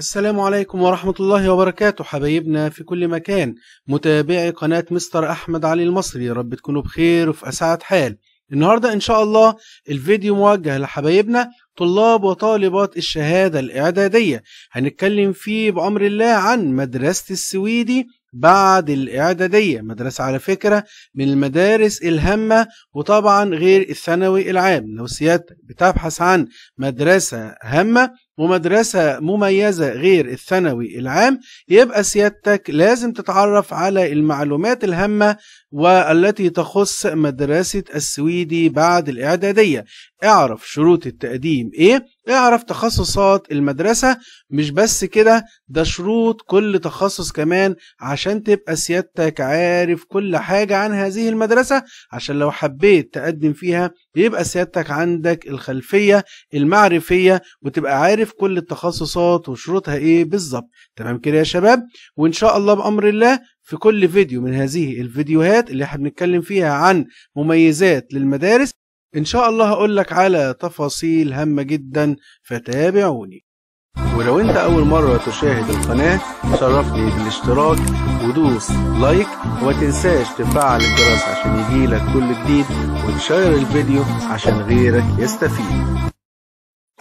السلام عليكم ورحمة الله وبركاته حبايبنا في كل مكان متابعي قناة مستر أحمد علي المصري يا رب تكونوا بخير وفي أسعد حال النهاردة إن شاء الله الفيديو موجه لحبايبنا طلاب وطالبات الشهادة الإعدادية هنتكلم فيه بأمر الله عن مدرسة السويدي بعد الإعدادية مدرسة على فكرة من المدارس الهامة وطبعا غير الثانوي العام لو سيادتك بتبحث عن مدرسة هامة ومدرسة مميزة غير الثانوي العام يبقى سيادتك لازم تتعرف على المعلومات الهامة والتي تخص مدرسة السويدي بعد الإعدادية اعرف شروط التقديم ايه اعرف تخصصات المدرسة مش بس كده ده شروط كل تخصص كمان عشان تبقى سيادتك عارف كل حاجة عن هذه المدرسة عشان لو حبيت تقدم فيها يبقى سيادتك عندك الخلفية المعرفية وتبقى عارف عارف كل التخصصات وشروطها ايه بالظبط تمام كده يا شباب وان شاء الله بامر الله في كل فيديو من هذه الفيديوهات اللي احنا بنتكلم فيها عن مميزات للمدارس ان شاء الله هقول لك على تفاصيل هامه جدا فتابعوني ولو انت اول مرة تشاهد القناة شرفني بالاشتراك ودوس لايك وما تنساش تفعل الجرس عشان يجيلك كل جديد وتشير الفيديو عشان غيرك يستفيد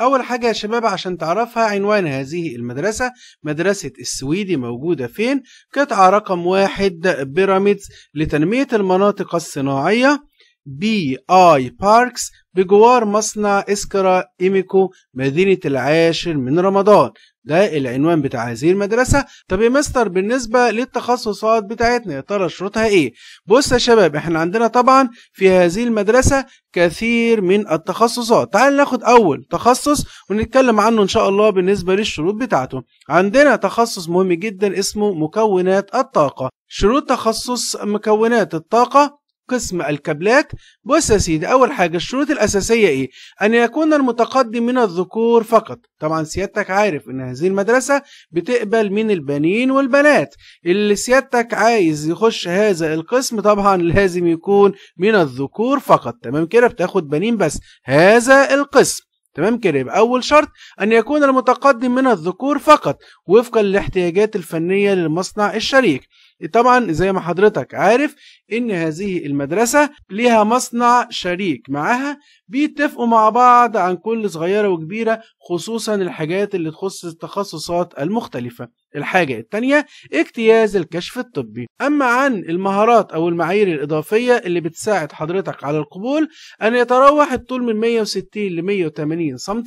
أول حاجة يا شباب عشان تعرفها عنوان هذه المدرسة مدرسة السويدي موجودة فين قطعة رقم واحد بيراميدز لتنمية المناطق الصناعية بي آي باركس بجوار مصنع إسكرا إيميكو مدينة العاشر من رمضان ده العنوان بتاع هذه المدرسة طب يا مستر بالنسبة للتخصصات بتاعتنا يا ترى شروطها ايه بص يا شباب احنا عندنا طبعا في هذه المدرسة كثير من التخصصات تعال ناخد اول تخصص ونتكلم عنه ان شاء الله بالنسبة للشروط بتاعته عندنا تخصص مهم جدا اسمه مكونات الطاقة شروط تخصص مكونات الطاقة قسم الكابلات بص يا سيدي اول حاجه الشروط الاساسيه ايه ان يكون المتقدم من الذكور فقط طبعا سيادتك عارف ان هذه المدرسه بتقبل من البنين والبنات اللي سيادتك عايز يخش هذا القسم طبعا لازم يكون من الذكور فقط تمام كده بتاخد بنين بس هذا القسم تمام كده يبقى اول شرط ان يكون المتقدم من الذكور فقط وفقا للاحتياجات الفنيه للمصنع الشريك طبعا زي ما حضرتك عارف ان هذه المدرسة ليها مصنع شريك معاها بيتفقوا مع بعض عن كل صغيرة وكبيرة خصوصا الحاجات اللي تخص التخصصات المختلفة الحاجة الثانية اجتياز الكشف الطبي أما عن المهارات أو المعايير الإضافية اللي بتساعد حضرتك على القبول أن يتراوح الطول من 160 ل 180 سم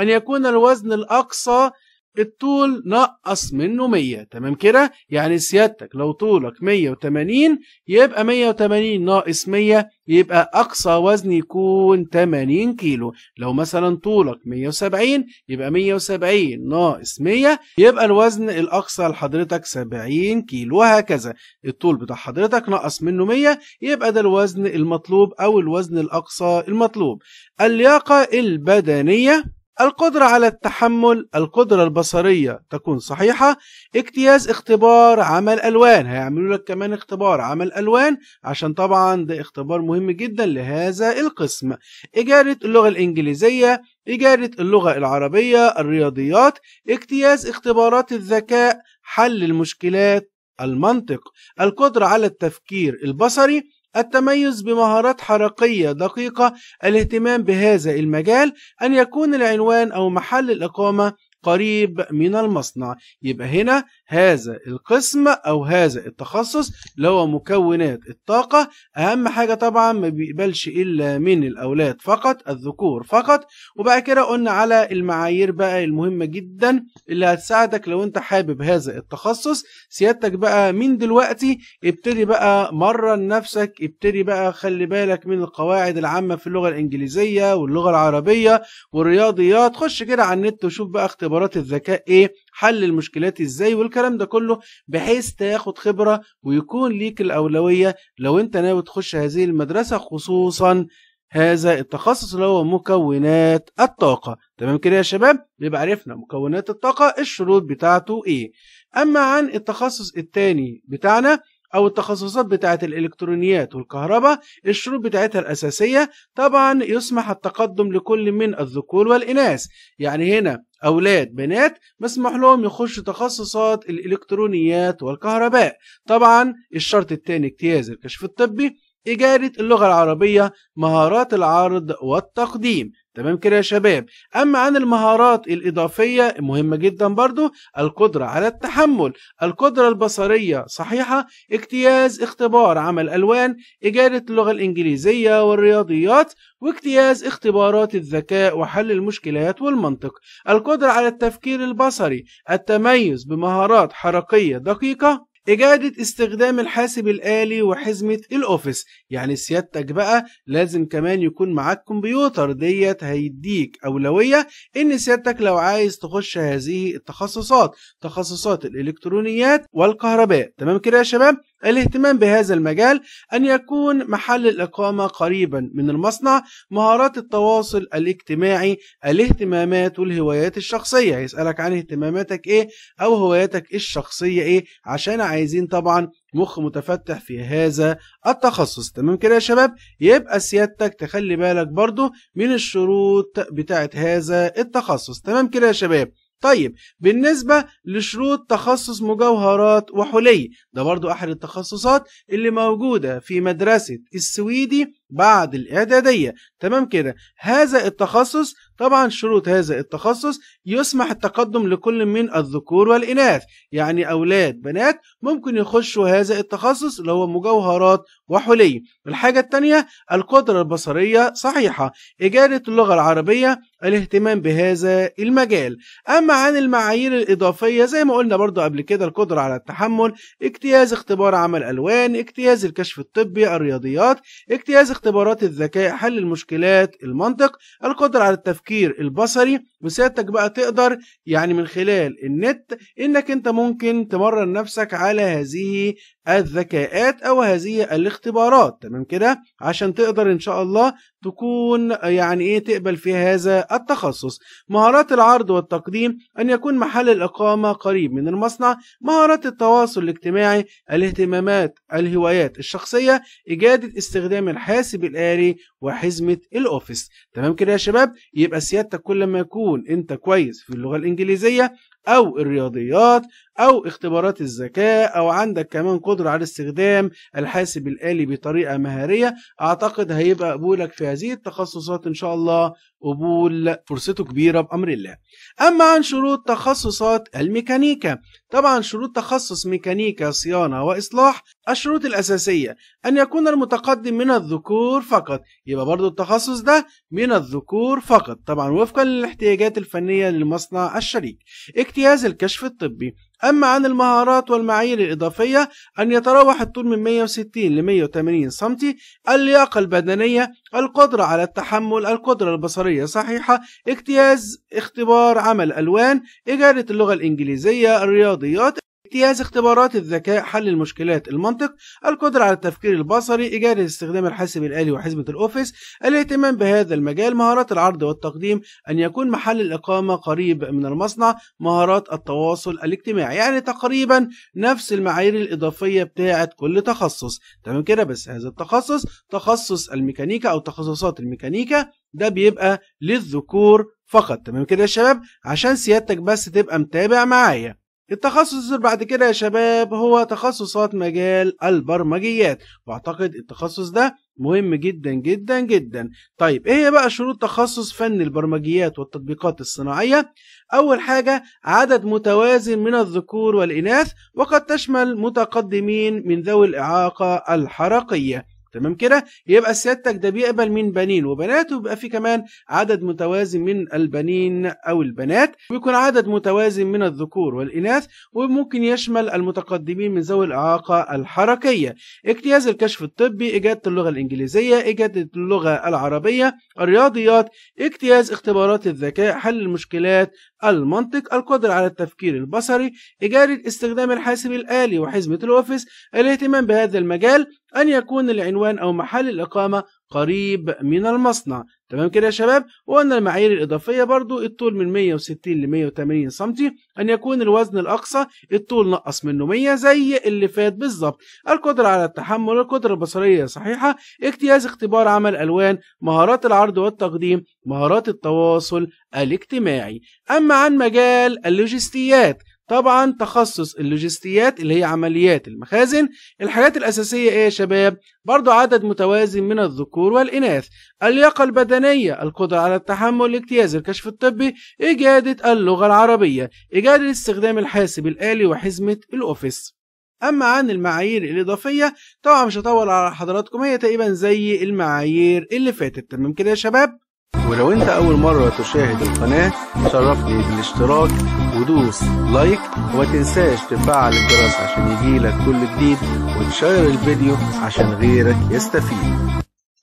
أن يكون الوزن الأقصى الطول نقص منه 100 تمام كده يعني سيادتك لو طولك 180 يبقى 180 ناقص 100 يبقى اقصى وزن يكون 80 كيلو لو مثلا طولك 170 يبقى 170 ناقص 100 يبقى الوزن الاقصى لحضرتك 70 كيلو وهكذا الطول بتاع حضرتك نقص منه 100 يبقى ده الوزن المطلوب او الوزن الاقصى المطلوب اللياقه البدنيه القدرة على التحمل القدرة البصرية تكون صحيحة اجتياز اختبار عمل ألوان هيعملوا لك كمان اختبار عمل ألوان عشان طبعا ده اختبار مهم جدا لهذا القسم إجارة اللغة الإنجليزية إجارة اللغة العربية الرياضيات اجتياز اختبارات الذكاء حل المشكلات المنطق القدرة على التفكير البصري التميز بمهارات حركية دقيقة الاهتمام بهذا المجال أن يكون العنوان أو محل الإقامة قريب من المصنع يبقى هنا هذا القسم أو هذا التخصص اللي هو مكونات الطاقة أهم حاجة طبعا ما بيقبلش إلا من الأولاد فقط الذكور فقط وبعد كده قلنا على المعايير بقى المهمة جدا اللي هتساعدك لو أنت حابب هذا التخصص سيادتك بقى من دلوقتي ابتدي بقى مرن نفسك ابتدي بقى خلي بالك من القواعد العامة في اللغة الإنجليزية واللغة العربية والرياضيات خش كده على النت وشوف بقى اختبار اختبارات الذكاء ايه حل المشكلات ازاي والكلام ده كله بحيث تاخد خبرة ويكون ليك الأولوية لو انت ناوي تخش هذه المدرسة خصوصا هذا التخصص اللي هو مكونات الطاقة تمام كده يا شباب يبقى عرفنا مكونات الطاقة الشروط بتاعته ايه اما عن التخصص الثاني بتاعنا او التخصصات بتاعه الالكترونيات والكهرباء الشروط بتاعتها الاساسيه طبعا يسمح التقدم لكل من الذكور والاناث يعني هنا اولاد بنات مسموح لهم يخشوا تخصصات الالكترونيات والكهرباء طبعا الشرط الثاني اجتياز الكشف الطبي إجارة اللغة العربية مهارات العرض والتقديم تمام كده يا شباب أما عن المهارات الإضافية مهمة جدا برضو القدرة على التحمل القدرة البصرية صحيحة اجتياز اختبار عمل ألوان إجارة اللغة الإنجليزية والرياضيات واجتياز اختبارات الذكاء وحل المشكلات والمنطق القدرة على التفكير البصري التميز بمهارات حركية دقيقة إجادة استخدام الحاسب الآلي وحزمة الأوفيس يعني سيادتك بقى لازم كمان يكون معاك كمبيوتر ديت هيديك أولوية إن سيادتك لو عايز تخش هذه التخصصات تخصصات الإلكترونيات والكهرباء تمام كده يا شباب الاهتمام بهذا المجال أن يكون محل الإقامة قريبا من المصنع مهارات التواصل الاجتماعي الاهتمامات والهوايات الشخصية يسألك عن اهتماماتك إيه أو هواياتك الشخصية إيه عشان عايزين طبعا مخ متفتح في هذا التخصص تمام كده يا شباب يبقى سيادتك تخلي بالك برضو من الشروط بتاعت هذا التخصص تمام كده يا شباب طيب بالنسبة لشروط تخصص مجوهرات وحلي ده برضو أحد التخصصات اللي موجودة في مدرسة السويدي بعد الاعداديه تمام كده هذا التخصص طبعا شروط هذا التخصص يسمح التقدم لكل من الذكور والاناث يعني اولاد بنات ممكن يخشوا هذا التخصص اللي هو مجوهرات وحلي الحاجه الثانيه القدره البصريه صحيحه اجاده اللغه العربيه الاهتمام بهذا المجال اما عن المعايير الاضافيه زي ما قلنا برضو قبل كده القدره على التحمل اجتياز اختبار عمل الوان اجتياز الكشف الطبي الرياضيات اجتياز اختبارات الذكاء حل المشكلات المنطق القدرة على التفكير البصري وسيادتك بقى تقدر يعني من خلال النت انك انت ممكن تمرن نفسك على هذه الذكاءات او هذه الاختبارات تمام كده عشان تقدر ان شاء الله تكون يعني ايه تقبل في هذا التخصص مهارات العرض والتقديم ان يكون محل الاقامه قريب من المصنع مهارات التواصل الاجتماعي الاهتمامات الهوايات الشخصيه اجاده استخدام الحاسب الالي وحزمه الاوفيس تمام كده يا شباب يبقى سيادتك كل ما يكون انت كويس في اللغه الانجليزيه او الرياضيات او اختبارات الذكاء او عندك كمان قدره على استخدام الحاسب الالي بطريقه مهاريه اعتقد هيبقى قبولك في هذه التخصصات ان شاء الله قبول فرصته كبيرة بأمر الله أما عن شروط تخصصات الميكانيكا طبعا شروط تخصص ميكانيكا صيانة وإصلاح الشروط الأساسية أن يكون المتقدم من الذكور فقط يبقى برضو التخصص ده من الذكور فقط طبعا وفقا للاحتياجات الفنية للمصنع الشريك اجتياز الكشف الطبي أما عن المهارات والمعايير الإضافية أن يتراوح الطول من 160 ل 180 سم اللياقة البدنية القدرة على التحمل القدرة البصرية صحيحة اجتياز اختبار عمل ألوان إجادة اللغة الإنجليزية الرياضيات اجتياز اختبارات الذكاء حل المشكلات المنطق القدرة على التفكير البصري إجادة استخدام الحاسب الآلي وحزمة الأوفيس الاهتمام بهذا المجال مهارات العرض والتقديم أن يكون محل الإقامة قريب من المصنع مهارات التواصل الاجتماعي يعني تقريبا نفس المعايير الإضافية بتاعة كل تخصص تمام كده بس هذا التخصص تخصص الميكانيكا أو تخصصات الميكانيكا ده بيبقى للذكور فقط تمام كده يا شباب عشان سيادتك بس تبقى متابع معايا التخصص بعد كده يا شباب هو تخصصات مجال البرمجيات واعتقد التخصص ده مهم جدا جدا جدا طيب ايه هي بقى شروط تخصص فن البرمجيات والتطبيقات الصناعية اول حاجة عدد متوازن من الذكور والاناث وقد تشمل متقدمين من ذوي الاعاقة الحركية تمام كده يبقى سيادتك ده بيقبل من بنين وبنات ويبقى في كمان عدد متوازن من البنين او البنات ويكون عدد متوازن من الذكور والاناث وممكن يشمل المتقدمين من ذوي الاعاقه الحركيه اجتياز الكشف الطبي اجاده اللغه الانجليزيه اجاده اللغه العربيه الرياضيات اجتياز اختبارات الذكاء حل المشكلات المنطق القدرة على التفكير البصري إجارة استخدام الحاسب الآلي وحزمة الأوفيس الاهتمام بهذا المجال أن يكون العنوان أو محل الإقامة قريب من المصنع تمام كده يا شباب وقلنا المعايير الاضافيه برضو الطول من 160 ل 180 سم ان يكون الوزن الاقصى الطول نقص منه 100 زي اللي فات بالظبط القدره على التحمل القدره البصريه صحيحه اجتياز اختبار عمل الوان مهارات العرض والتقديم مهارات التواصل الاجتماعي اما عن مجال اللوجستيات طبعا تخصص اللوجستيات اللي هي عمليات المخازن الحاجات الأساسية إيه يا شباب؟ برضو عدد متوازن من الذكور والإناث اللياقة البدنية القدرة على التحمل اجتياز الكشف الطبي إجادة اللغة العربية إجادة استخدام الحاسب الآلي وحزمة الأوفيس أما عن المعايير الإضافية طبعا مش هطول على حضراتكم هي تقريبا زي المعايير اللي فاتت تمام كده يا شباب؟ ولو انت اول مرة تشاهد القناة شرفني بالاشتراك ودوس لايك وتنساش تفعل الجرس عشان يجيلك كل جديد وتشير الفيديو عشان غيرك يستفيد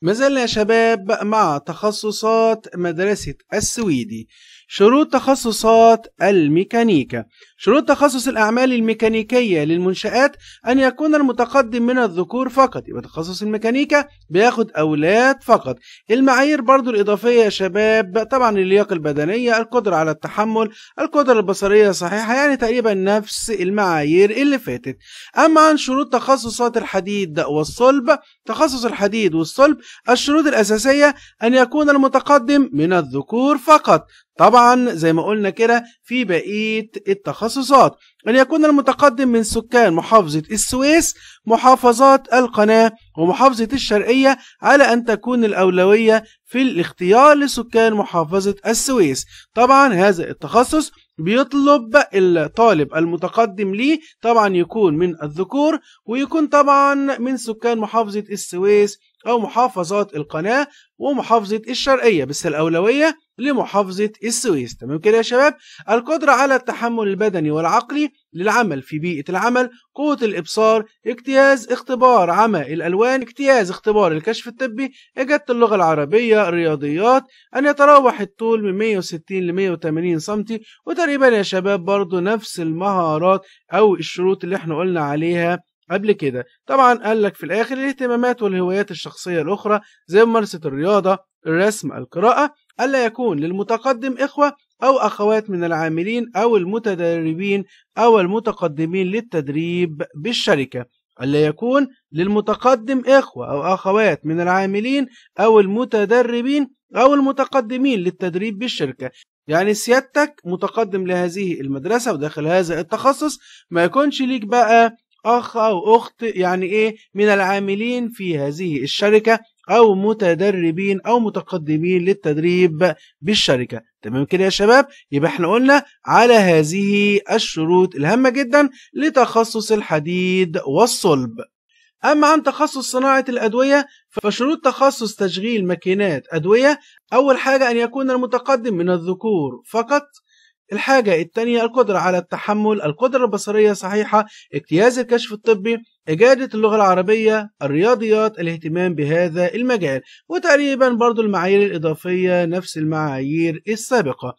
مازلنا يا شباب مع تخصصات مدرسة السويدي شروط تخصصات الميكانيكا شروط تخصص الأعمال الميكانيكية للمنشآت أن يكون المتقدم من الذكور فقط يبقى تخصص الميكانيكا بياخد أولاد فقط المعايير برضو الإضافية يا شباب طبعا اللياقة البدنية القدرة على التحمل القدرة البصرية صحيحة يعني تقريبا نفس المعايير اللي فاتت أما عن شروط تخصصات الحديد والصلب تخصص الحديد والصلب الشروط الأساسية أن يكون المتقدم من الذكور فقط طبعا زي ما قلنا كده في بقية التخصصات أن يكون المتقدم من سكان محافظة السويس محافظات القناة ومحافظة الشرقية على أن تكون الأولوية في الاختيار لسكان محافظة السويس طبعا هذا التخصص بيطلب الطالب المتقدم ليه طبعا يكون من الذكور ويكون طبعا من سكان محافظة السويس أو محافظات القناة ومحافظة الشرقية بس الأولوية لمحافظة السويس تمام كده يا شباب القدرة على التحمل البدني والعقلي للعمل في بيئة العمل قوة الإبصار اجتياز اختبار عمى الألوان اجتياز اختبار الكشف الطبي إجادة اللغة العربية الرياضيات أن يتراوح الطول من 160 ل 180 سم وتقريبا يا شباب برضو نفس المهارات أو الشروط اللي احنا قلنا عليها قبل كده طبعا قال لك في الاخر الاهتمامات والهوايات الشخصيه الاخرى زي ممارسه الرياضه الرسم القراءه الا يكون للمتقدم اخوه او اخوات من العاملين او المتدربين او المتقدمين للتدريب بالشركه الا يكون للمتقدم اخوه او اخوات من العاملين او المتدربين او المتقدمين للتدريب بالشركه يعني سيادتك متقدم لهذه المدرسه وداخل هذا التخصص ما يكونش ليك بقى أخ أو أخت يعني إيه من العاملين في هذه الشركة أو متدربين أو متقدمين للتدريب بالشركة تمام كده يا شباب يبقى احنا قلنا على هذه الشروط الهامة جدا لتخصص الحديد والصلب أما عن تخصص صناعة الأدوية فشروط تخصص تشغيل ماكينات أدوية أول حاجة أن يكون المتقدم من الذكور فقط الحاجة الثانية القدرة على التحمل القدرة البصرية صحيحة اجتياز الكشف الطبي إجادة اللغة العربية الرياضيات الاهتمام بهذا المجال وتقريبا برضو المعايير الإضافية نفس المعايير السابقة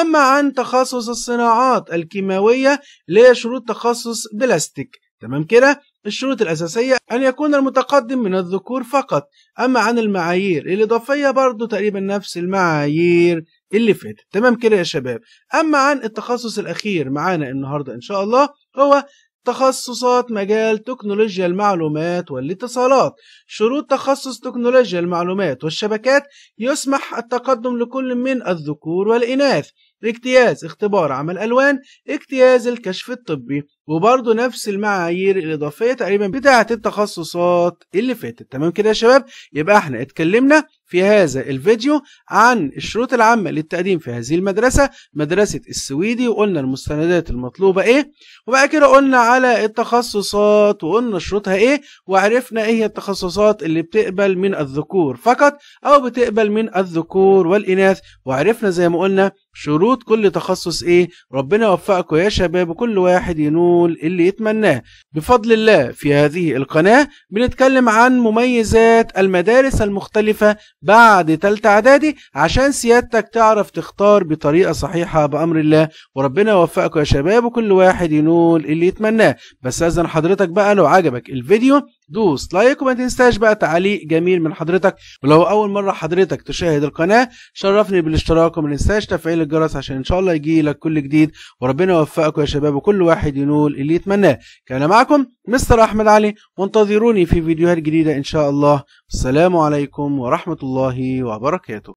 أما عن تخصص الصناعات الكيماوية ليه شروط تخصص بلاستيك تمام كده الشروط الأساسية أن يكون المتقدم من الذكور فقط أما عن المعايير الإضافية برضو تقريبا نفس المعايير اللي فاتت تمام كده يا شباب اما عن التخصص الاخير معانا النهارده ان شاء الله هو تخصصات مجال تكنولوجيا المعلومات والاتصالات شروط تخصص تكنولوجيا المعلومات والشبكات يسمح التقدم لكل من الذكور والإناث اجتياز اختبار عمل ألوان اجتياز الكشف الطبي وبرضه نفس المعايير الاضافيه تقريبا بتاعه التخصصات اللي فاتت تمام كده يا شباب يبقى احنا اتكلمنا في هذا الفيديو عن الشروط العامه للتقديم في هذه المدرسه مدرسه السويدي وقلنا المستندات المطلوبه ايه وبعد كده قلنا على التخصصات وقلنا شروطها ايه وعرفنا ايه هي التخصصات اللي بتقبل من الذكور فقط او بتقبل من الذكور والاناث وعرفنا زي ما قلنا شروط كل تخصص ايه ربنا يوفقكم يا شباب وكل واحد ينور الحصول اللي يتمناه بفضل الله في هذه القناة بنتكلم عن مميزات المدارس المختلفة بعد تالتة اعدادي عشان سيادتك تعرف تختار بطريقة صحيحة بأمر الله وربنا يوفقكم يا شباب وكل واحد ينول اللي يتمناه بس أذن حضرتك بقى لو عجبك الفيديو دوس لايك وما تنساش بقى تعليق جميل من حضرتك ولو اول مره حضرتك تشاهد القناه شرفني بالاشتراك وما تنساش تفعيل الجرس عشان ان شاء الله يجي لك كل جديد وربنا يوفقكم يا شباب وكل واحد ينول اللي يتمناه كان معكم مستر احمد علي وانتظروني في فيديوهات جديده ان شاء الله السلام عليكم ورحمه الله وبركاته